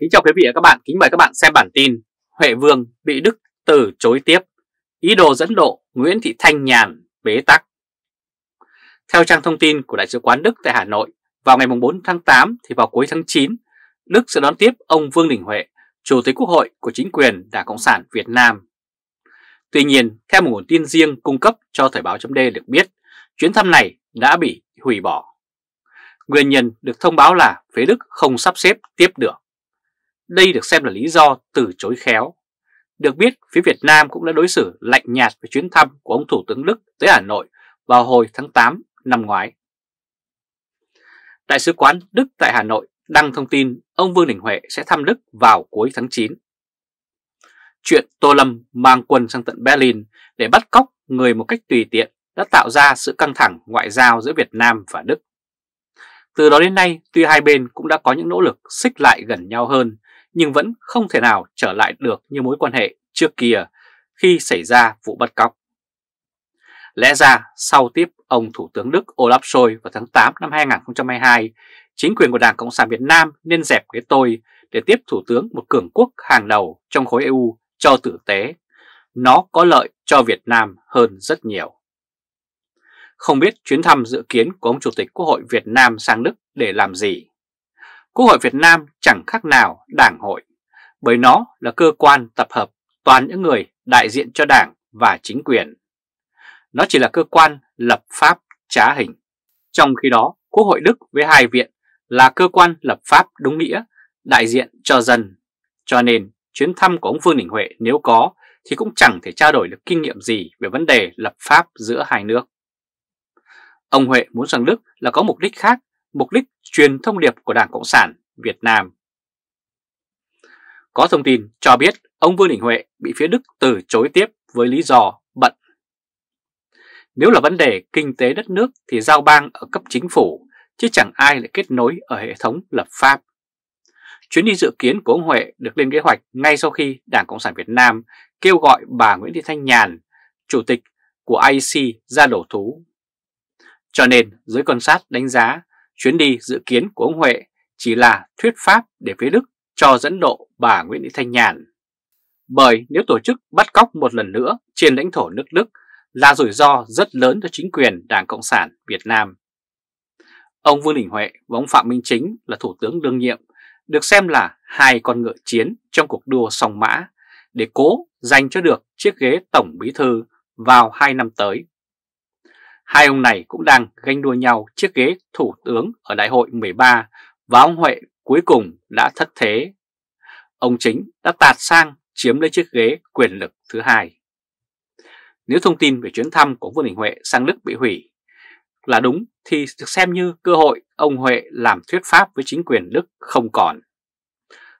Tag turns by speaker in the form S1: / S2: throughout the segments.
S1: Kính chào quý vị và các bạn, kính mời các bạn xem bản tin Huệ Vương bị Đức từ chối tiếp, ý đồ dẫn độ Nguyễn Thị Thanh Nhàn bế tắc. Theo trang thông tin của Đại sứ quán Đức tại Hà Nội, vào ngày 4 tháng 8 thì vào cuối tháng 9, Đức sẽ đón tiếp ông Vương Đình Huệ, Chủ tịch Quốc hội của chính quyền Đảng Cộng sản Việt Nam. Tuy nhiên, theo một nguồn tin riêng cung cấp cho Thời báo chấm được biết, chuyến thăm này đã bị hủy bỏ. Nguyên nhân được thông báo là phía Đức không sắp xếp tiếp được. Đây được xem là lý do từ chối khéo. Được biết, phía Việt Nam cũng đã đối xử lạnh nhạt với chuyến thăm của ông Thủ tướng Đức tới Hà Nội vào hồi tháng 8 năm ngoái. Đại sứ quán Đức tại Hà Nội đăng thông tin ông Vương Đình Huệ sẽ thăm Đức vào cuối tháng 9. Chuyện Tô Lâm mang quân sang tận Berlin để bắt cóc người một cách tùy tiện đã tạo ra sự căng thẳng ngoại giao giữa Việt Nam và Đức. Từ đó đến nay, tuy hai bên cũng đã có những nỗ lực xích lại gần nhau hơn, nhưng vẫn không thể nào trở lại được như mối quan hệ trước kia khi xảy ra vụ bắt cóc. Lẽ ra sau tiếp ông Thủ tướng Đức Olaf Scholz vào tháng 8 năm 2022, chính quyền của Đảng Cộng sản Việt Nam nên dẹp cái tôi để tiếp Thủ tướng một cường quốc hàng đầu trong khối EU cho tử tế. Nó có lợi cho Việt Nam hơn rất nhiều. Không biết chuyến thăm dự kiến của ông Chủ tịch Quốc hội Việt Nam sang Đức để làm gì? Quốc hội Việt Nam chẳng khác nào đảng hội, bởi nó là cơ quan tập hợp toàn những người đại diện cho đảng và chính quyền. Nó chỉ là cơ quan lập pháp trá hình. Trong khi đó, Quốc hội Đức với hai viện là cơ quan lập pháp đúng nghĩa, đại diện cho dân. Cho nên, chuyến thăm của ông Vương Đình Huệ nếu có thì cũng chẳng thể trao đổi được kinh nghiệm gì về vấn đề lập pháp giữa hai nước. Ông Huệ muốn rằng Đức là có mục đích khác mục đích truyền thông điệp của Đảng Cộng sản Việt Nam. Có thông tin cho biết ông Vương Đình Huệ bị phía Đức từ chối tiếp với lý do bận. Nếu là vấn đề kinh tế đất nước thì giao bang ở cấp chính phủ, chứ chẳng ai lại kết nối ở hệ thống lập pháp. Chuyến đi dự kiến của ông Huệ được lên kế hoạch ngay sau khi Đảng Cộng sản Việt Nam kêu gọi bà Nguyễn Thị Thanh Nhàn, chủ tịch của IC ra đổ thú. Cho nên giới quan sát đánh giá Chuyến đi dự kiến của ông Huệ chỉ là thuyết pháp để phía Đức cho dẫn độ bà Nguyễn Thị Thanh Nhàn. Bởi nếu tổ chức bắt cóc một lần nữa trên lãnh thổ nước Đức là rủi ro rất lớn cho chính quyền Đảng Cộng sản Việt Nam. Ông Vương Đình Huệ và ông Phạm Minh Chính là thủ tướng đương nhiệm, được xem là hai con ngựa chiến trong cuộc đua song mã để cố giành cho được chiếc ghế tổng bí thư vào hai năm tới Hai ông này cũng đang ganh đua nhau chiếc ghế thủ tướng ở đại hội 13 và ông Huệ cuối cùng đã thất thế. Ông chính đã tạt sang chiếm lấy chiếc ghế quyền lực thứ hai. Nếu thông tin về chuyến thăm của Vương Đình Huệ sang Đức bị hủy là đúng thì được xem như cơ hội ông Huệ làm thuyết pháp với chính quyền Đức không còn.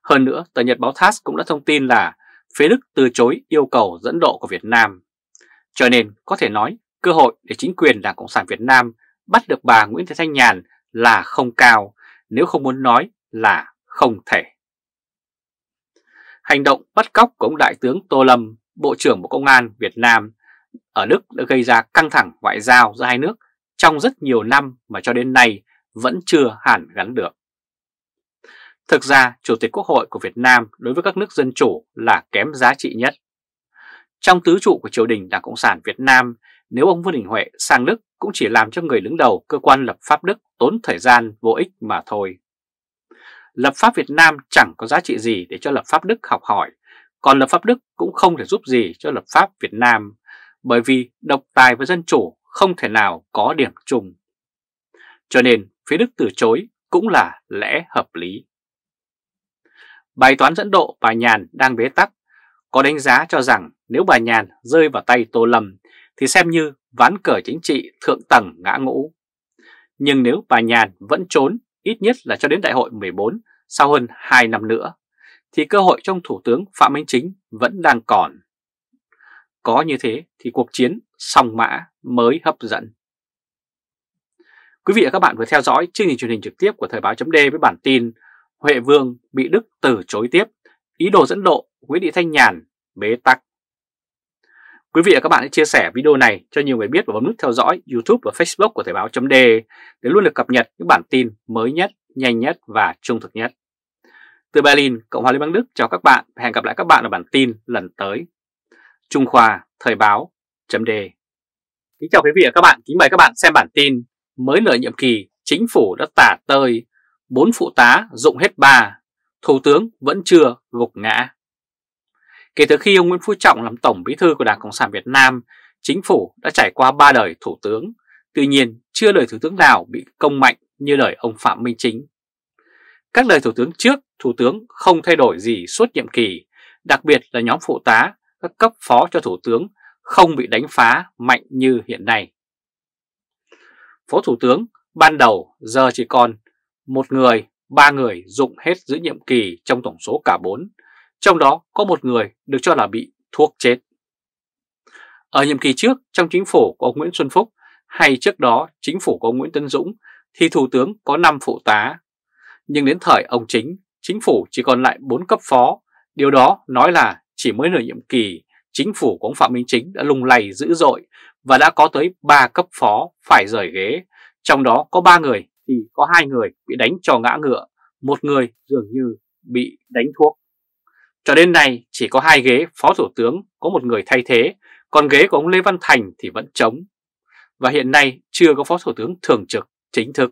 S1: Hơn nữa, tờ Nhật báo TASS cũng đã thông tin là phía Đức từ chối yêu cầu dẫn độ của Việt Nam. Cho nên có thể nói cơ hội để chính quyền Đảng Cộng sản Việt Nam bắt được bà Nguyễn Thị Thanh Nhàn là không cao, nếu không muốn nói là không thể. Hành động bắt cóc của ông Đại tướng Tô Lâm, Bộ trưởng Bộ Công an Việt Nam ở Đức đã gây ra căng thẳng ngoại giao giữa hai nước trong rất nhiều năm mà cho đến nay vẫn chưa hẳn gắn được. Thực ra, Chủ tịch Quốc hội của Việt Nam đối với các nước dân chủ là kém giá trị nhất. Trong tứ trụ của triều đình Đảng Cộng sản Việt Nam nếu ông Vương Đình Huệ sang Đức cũng chỉ làm cho người đứng đầu cơ quan lập pháp Đức tốn thời gian vô ích mà thôi. Lập pháp Việt Nam chẳng có giá trị gì để cho lập pháp Đức học hỏi, còn lập pháp Đức cũng không thể giúp gì cho lập pháp Việt Nam, bởi vì độc tài và dân chủ không thể nào có điểm chung. Cho nên phía Đức từ chối cũng là lẽ hợp lý. Bài toán dẫn độ bà Nhàn đang bế tắc, có đánh giá cho rằng nếu bà Nhàn rơi vào tay Tô Lâm thì xem như ván cờ chính trị thượng tầng ngã ngũ. Nhưng nếu bà Nhàn vẫn trốn ít nhất là cho đến đại hội 14 sau hơn 2 năm nữa, thì cơ hội trong Thủ tướng Phạm Minh Chính vẫn đang còn. Có như thế thì cuộc chiến song mã mới hấp dẫn. Quý vị và các bạn vừa theo dõi chương trình truyền hình trực tiếp của Thời báo chấm với bản tin Huệ Vương bị Đức từ chối tiếp, ý đồ dẫn độ Nguyễn Thị Thanh Nhàn bế tắc. Quý vị và các bạn hãy chia sẻ video này cho nhiều người biết và bấm nút theo dõi YouTube và Facebook của Thời báo .d để luôn được cập nhật những bản tin mới nhất, nhanh nhất và trung thực nhất. Từ Berlin, Cộng hòa Liên bang Đức chào các bạn và hẹn gặp lại các bạn ở bản tin lần tới. Trung Khoa Thời báo .d Kính chào quý vị và các bạn, kính mời các bạn xem bản tin mới nửa nhiệm kỳ chính phủ đã tả tơi, bốn phụ tá dụng hết ba, thủ tướng vẫn chưa gục ngã. Kể từ khi ông Nguyễn Phú Trọng làm Tổng Bí thư của Đảng Cộng sản Việt Nam, chính phủ đã trải qua ba đời Thủ tướng, tuy nhiên chưa đời Thủ tướng nào bị công mạnh như đời ông Phạm Minh Chính. Các đời Thủ tướng trước, Thủ tướng không thay đổi gì suốt nhiệm kỳ, đặc biệt là nhóm phụ tá, các cấp phó cho Thủ tướng không bị đánh phá mạnh như hiện nay. Phó Thủ tướng ban đầu giờ chỉ còn một người, ba người dụng hết giữ nhiệm kỳ trong tổng số cả bốn trong đó có một người được cho là bị thuốc chết. Ở nhiệm kỳ trước, trong chính phủ của ông Nguyễn Xuân Phúc hay trước đó chính phủ của ông Nguyễn Tân Dũng thì Thủ tướng có 5 phụ tá. Nhưng đến thời ông chính, chính phủ chỉ còn lại 4 cấp phó. Điều đó nói là chỉ mới nửa nhiệm kỳ, chính phủ của ông Phạm Minh Chính đã lung lay dữ dội và đã có tới 3 cấp phó phải rời ghế. Trong đó có 3 người thì có hai người bị đánh cho ngã ngựa, một người dường như bị đánh thuốc. Cho đến nay chỉ có hai ghế phó thủ tướng có một người thay thế, còn ghế của ông Lê Văn Thành thì vẫn trống. Và hiện nay chưa có phó thủ tướng thường trực chính thức.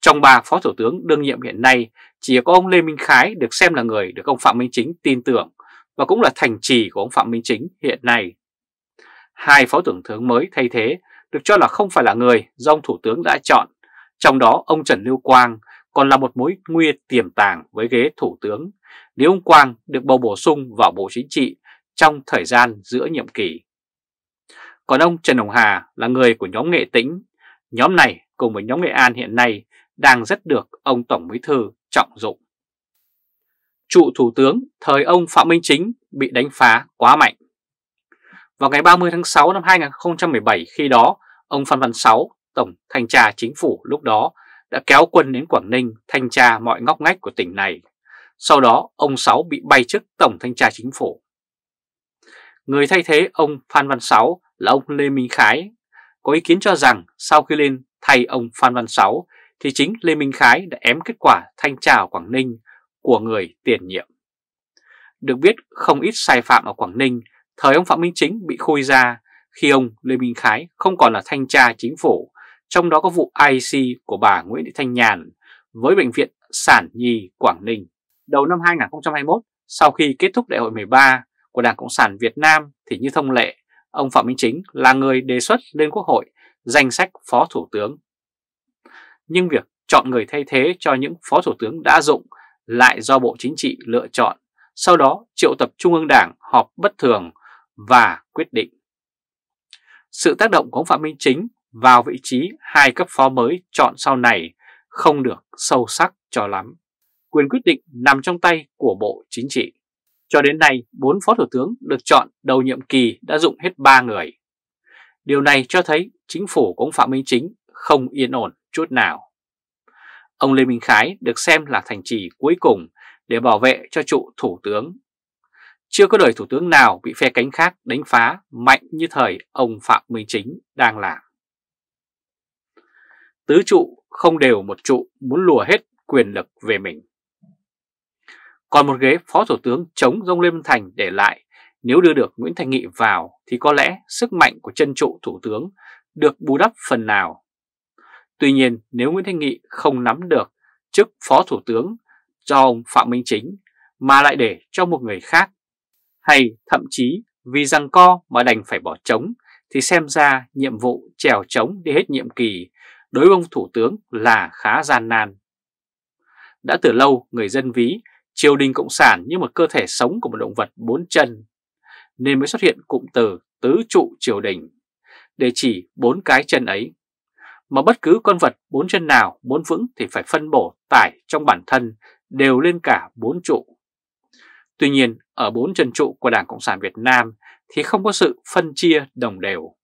S1: Trong ba phó thủ tướng đương nhiệm hiện nay, chỉ có ông Lê Minh Khái được xem là người được ông Phạm Minh Chính tin tưởng và cũng là thành trì của ông Phạm Minh Chính hiện nay. Hai phó thủ tướng mới thay thế được cho là không phải là người do ông thủ tướng đã chọn, trong đó ông Trần Lưu Quang còn là một mối nguy tiềm tàng với ghế thủ tướng nếu ông Quang được bầu bổ sung vào Bộ Chính trị trong thời gian giữa nhiệm kỳ. Còn ông Trần Hồng Hà là người của nhóm Nghệ Tĩnh. Nhóm này cùng với nhóm Nghệ An hiện nay đang rất được ông Tổng Bí Thư trọng dụng. Trụ Thủ tướng thời ông Phạm Minh Chính bị đánh phá quá mạnh. Vào ngày 30 tháng 6 năm 2017 khi đó, ông Phan Văn Sáu, Tổng Thanh tra Chính phủ lúc đó, đã kéo quân đến Quảng Ninh thanh tra mọi ngóc ngách của tỉnh này. Sau đó ông Sáu bị bay chức Tổng Thanh tra Chính phủ. Người thay thế ông Phan Văn Sáu là ông Lê Minh Khái. Có ý kiến cho rằng sau khi lên thay ông Phan Văn Sáu thì chính Lê Minh Khái đã ém kết quả thanh tra ở Quảng Ninh của người tiền nhiệm. Được biết không ít sai phạm ở Quảng Ninh, thời ông Phạm Minh Chính bị khôi ra khi ông Lê Minh Khái không còn là thanh tra chính phủ, trong đó có vụ IC của bà Nguyễn Thị Thanh Nhàn với Bệnh viện Sản Nhi Quảng Ninh đầu năm 2021 sau khi kết thúc đại hội 13 của Đảng Cộng sản Việt Nam thì như thông lệ, ông Phạm Minh Chính là người đề xuất lên Quốc hội danh sách Phó Thủ tướng. Nhưng việc chọn người thay thế cho những Phó Thủ tướng đã dụng lại do Bộ Chính trị lựa chọn, sau đó triệu tập Trung ương Đảng họp bất thường và quyết định. Sự tác động của ông Phạm Minh Chính vào vị trí hai cấp phó mới chọn sau này không được sâu sắc cho lắm quyền quyết định nằm trong tay của Bộ Chính trị. Cho đến nay, 4 phó thủ tướng được chọn đầu nhiệm kỳ đã dụng hết 3 người. Điều này cho thấy chính phủ của ông Phạm Minh Chính không yên ổn chút nào. Ông Lê Minh Khái được xem là thành trì cuối cùng để bảo vệ cho trụ thủ tướng. Chưa có đời thủ tướng nào bị phe cánh khác đánh phá mạnh như thời ông Phạm Minh Chính đang là. Tứ trụ không đều một trụ muốn lùa hết quyền lực về mình. Còn một ghế Phó Thủ tướng chống do ông Lê Minh Thành để lại, nếu đưa được Nguyễn Thành Nghị vào thì có lẽ sức mạnh của chân trụ Thủ tướng được bù đắp phần nào. Tuy nhiên nếu Nguyễn Thành Nghị không nắm được chức Phó Thủ tướng cho ông Phạm Minh Chính mà lại để cho một người khác, hay thậm chí vì rằng co mà đành phải bỏ trống thì xem ra nhiệm vụ trèo trống đi hết nhiệm kỳ đối với ông Thủ tướng là khá gian nan. Đã từ lâu người dân ví Triều đình Cộng sản như một cơ thể sống của một động vật bốn chân, nên mới xuất hiện cụm từ tứ trụ triều đình, để chỉ bốn cái chân ấy. Mà bất cứ con vật bốn chân nào muốn vững thì phải phân bổ tải trong bản thân đều lên cả bốn trụ. Tuy nhiên, ở bốn chân trụ của Đảng Cộng sản Việt Nam thì không có sự phân chia đồng đều.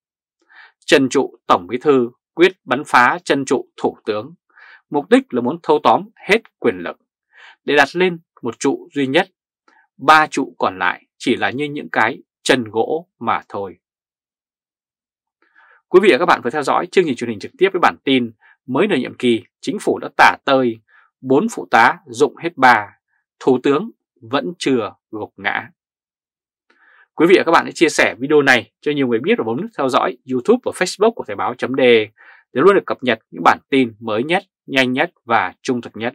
S1: Chân trụ Tổng Bí Thư quyết bắn phá chân trụ Thủ tướng, mục đích là muốn thâu tóm hết quyền lực để đặt lên một trụ duy nhất, ba trụ còn lại chỉ là như những cái chân gỗ mà thôi. Quý vị và các bạn vừa theo dõi chương trình truyền hình trực tiếp với bản tin mới nửa nhiệm kỳ chính phủ đã tả tơi, bốn phụ tá dụng hết bà, thủ tướng vẫn chưa gục ngã. Quý vị và các bạn hãy chia sẻ video này cho nhiều người biết và bấm nút theo dõi YouTube và Facebook của Thời báo.de để luôn được cập nhật những bản tin mới nhất, nhanh nhất và trung thực nhất.